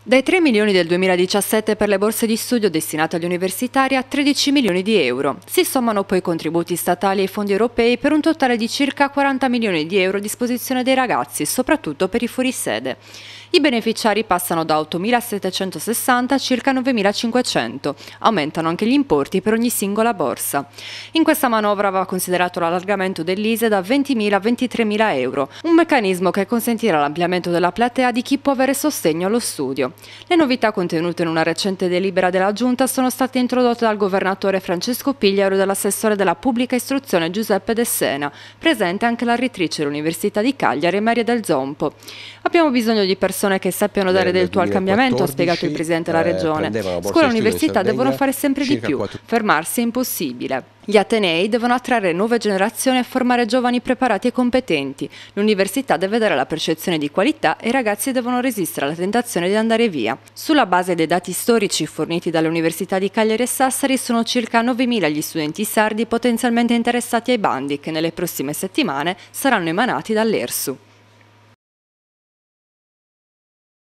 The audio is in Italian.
Dai 3 milioni del 2017 per le borse di studio destinate agli universitari a 13 milioni di euro. Si sommano poi contributi statali e fondi europei per un totale di circa 40 milioni di euro a disposizione dei ragazzi, soprattutto per i fuorisede. I beneficiari passano da 8.760 a circa 9.500. Aumentano anche gli importi per ogni singola borsa. In questa manovra va considerato l'allargamento dell'ISE da 20.000 a 23.000 euro, un meccanismo che consentirà l'ampliamento della platea di chi può avere sostegno allo studio. Le novità contenute in una recente delibera della Giunta sono state introdotte dal governatore Francesco Pigliaro e dall'assessore della pubblica istruzione Giuseppe De Sena, presente anche la rettrice dell'Università di Cagliari Maria del Zompo. Abbiamo bisogno di persone che sappiano dare del tuo al cambiamento, ha spiegato il Presidente della eh, Regione. Scuola e università devono fare sempre di più, fermarsi è impossibile. Gli Atenei devono attrarre nuove generazioni e formare giovani preparati e competenti. L'università deve dare la percezione di qualità e i ragazzi devono resistere alla tentazione di andare via. Sulla base dei dati storici forniti dall'Università di Cagliari e Sassari sono circa 9.000 gli studenti sardi potenzialmente interessati ai bandi che nelle prossime settimane saranno emanati dall'ERSU.